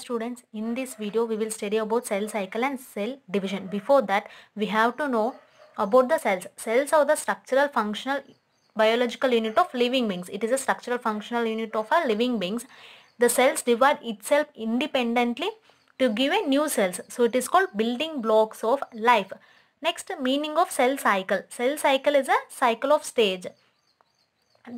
Students, in this video we will study about cell cycle and cell division. Before that, we have to know about the cells. Cells are the structural functional biological unit of living beings. It is a structural functional unit of our living beings. The cells divide itself independently to give a new cells. So it is called building blocks of life. Next, meaning of cell cycle. Cell cycle is a cycle of stage.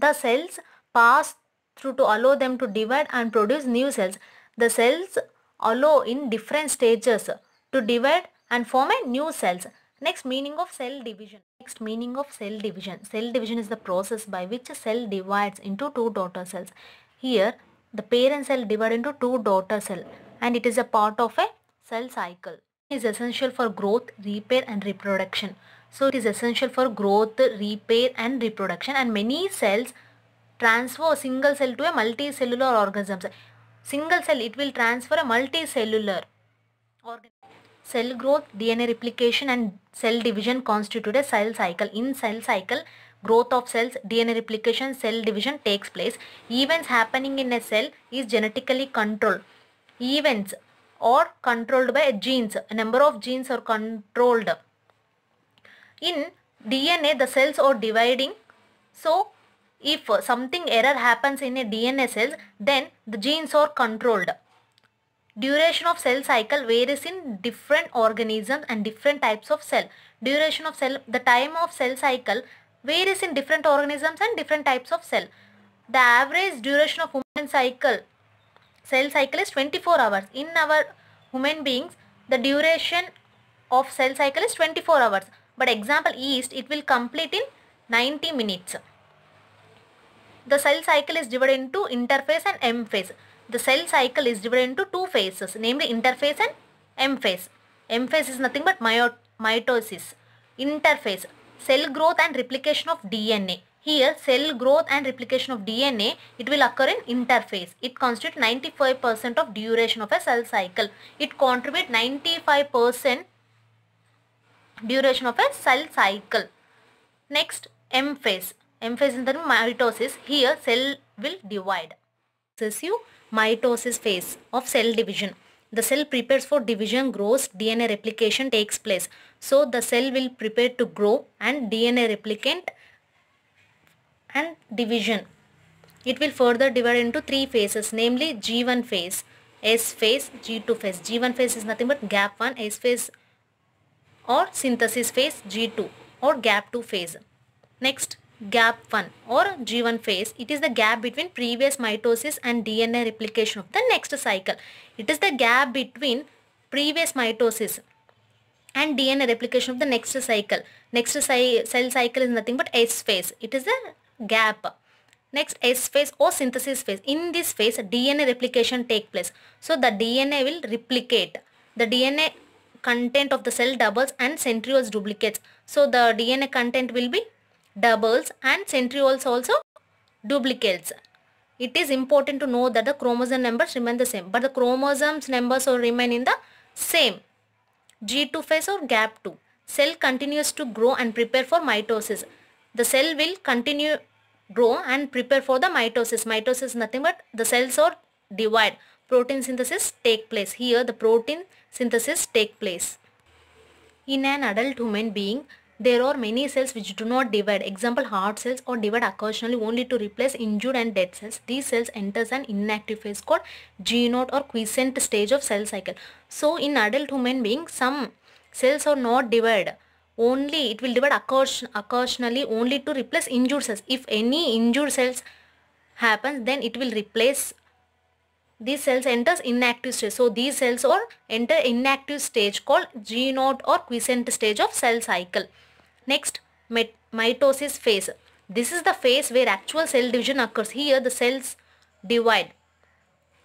The cells pass through to allow them to divide and produce new cells. The cells allow in different stages to divide and form a new cells. Next meaning of cell division. Next meaning of cell division. Cell division is the process by which a cell divides into two daughter cells. Here the parent cell divide into two daughter cell and it is a part of a cell cycle. It is essential for growth, repair and reproduction. So it is essential for growth, repair and reproduction and many cells transfer single cell to a multicellular organism single cell it will transfer a multicellular organ. Cell growth, DNA replication and cell division constitute a cell cycle. In cell cycle, growth of cells, DNA replication, cell division takes place. Events happening in a cell is genetically controlled. Events are controlled by genes. A number of genes are controlled. In DNA, the cells are dividing. So, if something error happens in a DNA cell, then the genes are controlled. Duration of cell cycle varies in different organisms and different types of cell. Duration of cell, the time of cell cycle varies in different organisms and different types of cell. The average duration of human cycle, cell cycle is 24 hours. In our human beings, the duration of cell cycle is 24 hours. But example yeast, it will complete in 90 minutes the cell cycle is divided into interphase and M phase. The cell cycle is divided into two phases namely interphase and M phase. M phase is nothing but mitosis. Interphase, cell growth and replication of DNA. Here cell growth and replication of DNA, it will occur in interphase. It constitutes 95% of duration of a cell cycle. It contributes 95% duration of a cell cycle. Next M phase emphasizing the mitosis here cell will divide you mitosis phase of cell division the cell prepares for division grows DNA replication takes place so the cell will prepare to grow and DNA replicant and division it will further divide into three phases namely G1 phase S phase G2 phase G1 phase is nothing but gap 1 S phase or synthesis phase G2 or gap 2 phase next gap 1 or G1 phase. It is the gap between previous mitosis and DNA replication of the next cycle. It is the gap between previous mitosis and DNA replication of the next cycle. Next cell cycle is nothing but S phase. It is the gap. Next S phase or synthesis phase. In this phase DNA replication take place. So the DNA will replicate. The DNA content of the cell doubles and centrioles duplicates. So the DNA content will be doubles and centrioles also duplicates. It is important to know that the chromosome numbers remain the same but the chromosomes numbers will remain in the same. G2 phase or gap 2. Cell continues to grow and prepare for mitosis. The cell will continue grow and prepare for the mitosis. Mitosis is nothing but the cells are divide. Protein synthesis take place. Here the protein synthesis take place. In an adult human being, there are many cells which do not divide, example heart cells or divide occasionally only to replace injured and dead cells. These cells enters an inactive phase called g node or quiescent stage of cell cycle. So in adult human being, some cells are not divided. Only it will divide occasionally only to replace injured cells. If any injured cells happens, then it will replace these cells enters inactive stage. So these cells or enter inactive stage called G0 or quiescent stage of cell cycle. Next mitosis phase. This is the phase where actual cell division occurs. Here the cells divide.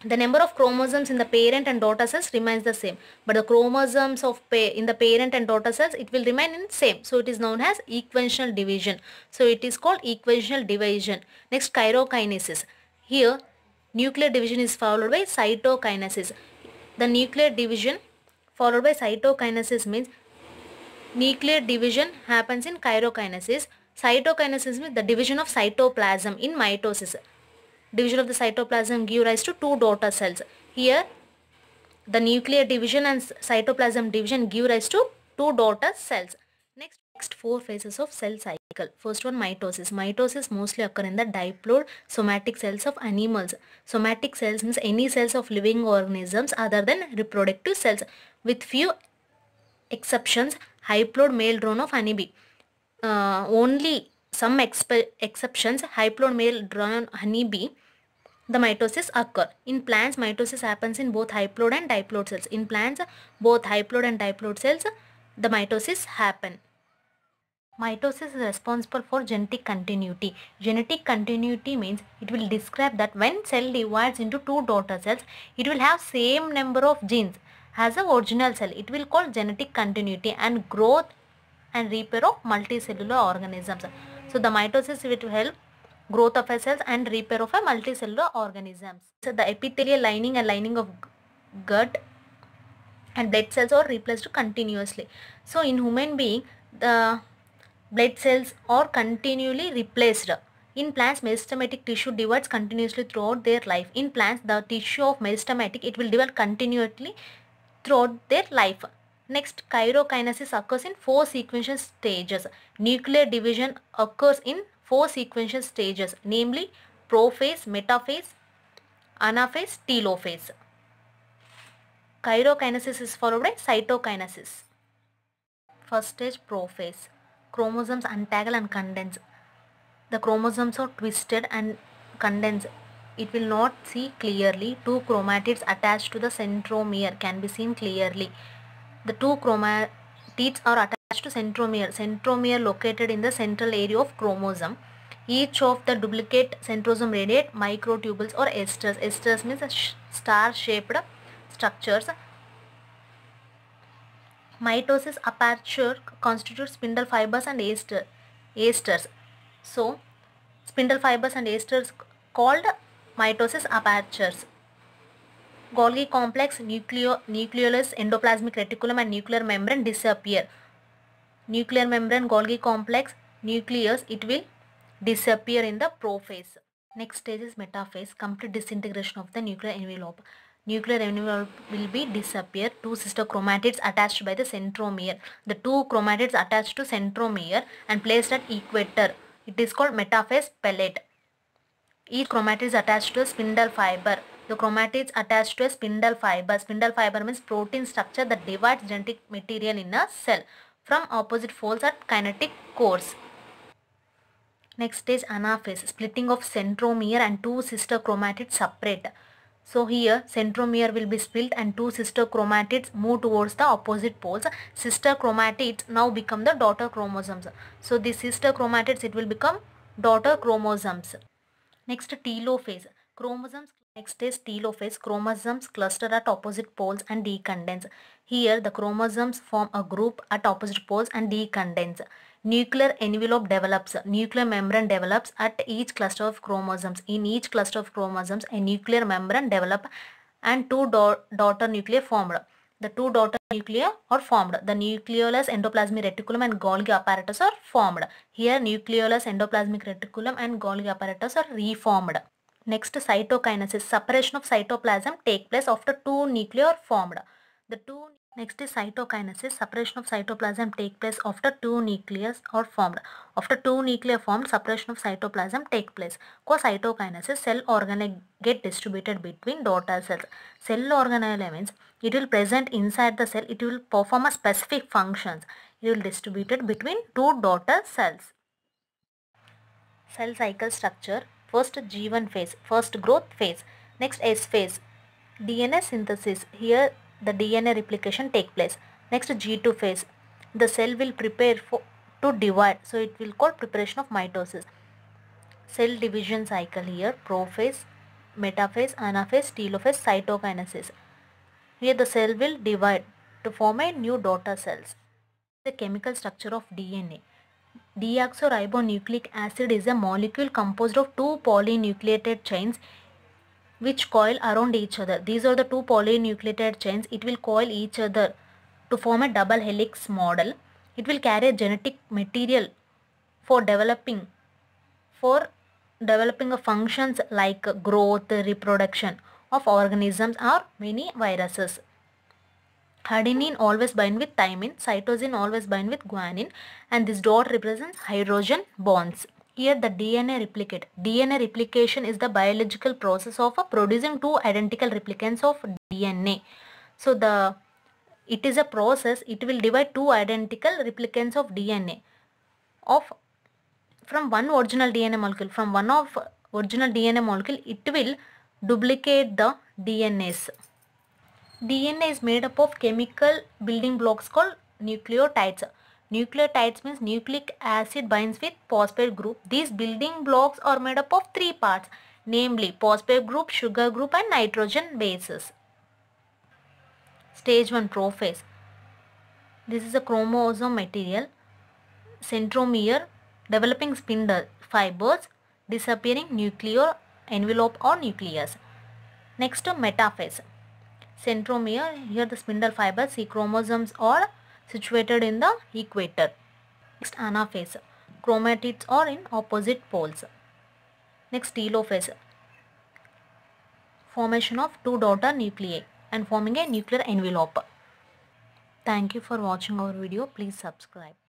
The number of chromosomes in the parent and daughter cells remains the same. But the chromosomes of in the parent and daughter cells, it will remain in same. So it is known as equational division. So it is called equational division. Next, chirokinesis. Here, nuclear division is followed by cytokinesis. The nuclear division followed by cytokinesis means nuclear division happens in chirokinesis. Cytokinesis means the division of cytoplasm in mitosis. Division of the cytoplasm give rise to two daughter cells. Here the nuclear division and cytoplasm division give rise to two daughter cells. Next, next four phases of cell cycle cycle. First one mitosis. Mitosis mostly occur in the diploid somatic cells of animals. Somatic cells means any cells of living organisms other than reproductive cells with few exceptions haploid male drone of honeybee. Uh, only some exceptions haploid male drone honeybee the mitosis occur. In plants mitosis happens in both haploid and diploid cells. In plants both haploid and diploid cells the mitosis happen. Mitosis is responsible for genetic continuity. Genetic continuity means it will describe that when cell divides into two daughter cells, it will have same number of genes as the original cell. It will call genetic continuity and growth and repair of multicellular organisms. So the mitosis will help growth of a cells and repair of a multicellular organisms. So the epithelial lining and lining of gut and blood cells are replaced continuously. So in human being, the blood cells are continually replaced. In plants, meristematic tissue divides continuously throughout their life. In plants, the tissue of meristematic, it will divide continuously throughout their life. Next, chirokinesis occurs in four sequential stages. Nuclear division occurs in four sequential stages, namely prophase, metaphase, anaphase, telophase. Chirokinesis is followed by cytokinesis. First stage prophase chromosomes untangle and condense the chromosomes are twisted and condensed it will not see clearly two chromatids attached to the centromere can be seen clearly the two chromatids are attached to centromere centromere located in the central area of chromosome each of the duplicate centrosome radiate microtubules or esters esters means star shaped structures mitosis aperture constitutes spindle fibers and aster, asters. So, spindle fibers and asters called mitosis apertures. Golgi complex, nucleo, nucleolus, endoplasmic reticulum and nuclear membrane disappear. Nuclear membrane, Golgi complex, nucleus, it will disappear in the prophase. Next stage is metaphase, complete disintegration of the nuclear envelope nuclear envelope will be disappear. Two sister chromatids attached by the centromere. The two chromatids attached to centromere and placed at equator. It is called metaphase pellet. Each chromatid is attached to a spindle fiber. The chromatids attached to a spindle fiber. Spindle fiber means protein structure that divides genetic material in a cell from opposite folds at kinetic cores. Next is anaphase, splitting of centromere and two sister chromatids separate. So here centromere will be split and two sister chromatids move towards the opposite poles. Sister chromatids now become the daughter chromosomes. So the sister chromatids it will become daughter chromosomes. Next telophase. Chromosomes Next is telophase. Chromosomes cluster at opposite poles and decondense. Here the chromosomes form a group at opposite poles and decondense nuclear envelope develops, nuclear membrane develops at each cluster of chromosomes. In each cluster of chromosomes, a nuclear membrane develops and two daughter nuclei formed. The two daughter nuclei are formed. The nucleolus, endoplasmic reticulum and Golgi apparatus are formed. Here nucleolus, endoplasmic reticulum and Golgi apparatus are reformed. Next cytokinesis. Separation of cytoplasm take place after two nuclei are formed. The two Next is cytokinesis. Separation of cytoplasm take place after two nuclei are formed. After two nuclei formed, separation of cytoplasm take place. Cause cytokinesis, cell organelle get distributed between daughter cells. Cell organelle means it will present inside the cell. It will perform a specific functions. It will distributed between two daughter cells. Cell cycle structure. First G1 phase. First growth phase. Next S phase. DNA synthesis. Here the DNA replication take place. Next G2 phase. The cell will prepare for to divide. So it will call preparation of mitosis. Cell division cycle here. Prophase, metaphase, anaphase, telophase, cytokinesis. Here the cell will divide to form a new daughter cells. The chemical structure of DNA. Deoxyribonucleic acid is a molecule composed of two polynucleated chains which coil around each other. These are the two polynucleotide chains. It will coil each other to form a double helix model. It will carry genetic material for developing for developing functions like growth, reproduction of organisms or many viruses. Adenine always bind with thymine, cytosine always bind with guanine and this dot represents hydrogen bonds here the DNA replicate. DNA replication is the biological process of uh, producing two identical replicants of DNA. So the it is a process it will divide two identical replicants of DNA of from one original DNA molecule from one of original DNA molecule it will duplicate the DNAs. DNA is made up of chemical building blocks called nucleotides. Nucleotides means nucleic acid binds with phosphate group. These building blocks are made up of three parts namely phosphate group, sugar group and nitrogen bases. Stage 1 prophase. This is a chromosome material. Centromere, developing spindle fibers, disappearing nuclear envelope or nucleus. Next to metaphase. Centromere, here the spindle fibers, see chromosomes or situated in the equator. Next anaphase. Chromatids are in opposite poles. Next telophase. Formation of two daughter nuclei and forming a nuclear envelope. Thank you for watching our video. Please subscribe.